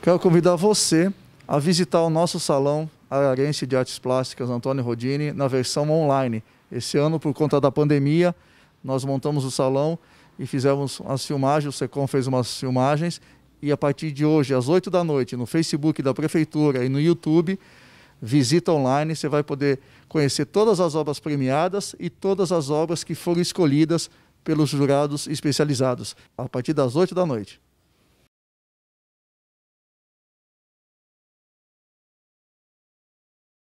Quero convidar você a visitar o nosso salão Ararense de Artes Plásticas Antônio Rodini na versão online. Esse ano, por conta da pandemia, nós montamos o salão e fizemos as filmagens, o SECOM fez umas filmagens, e a partir de hoje, às 8 da noite, no Facebook da Prefeitura e no YouTube, visita online, você vai poder conhecer todas as obras premiadas e todas as obras que foram escolhidas pelos jurados especializados, a partir das 8 da noite.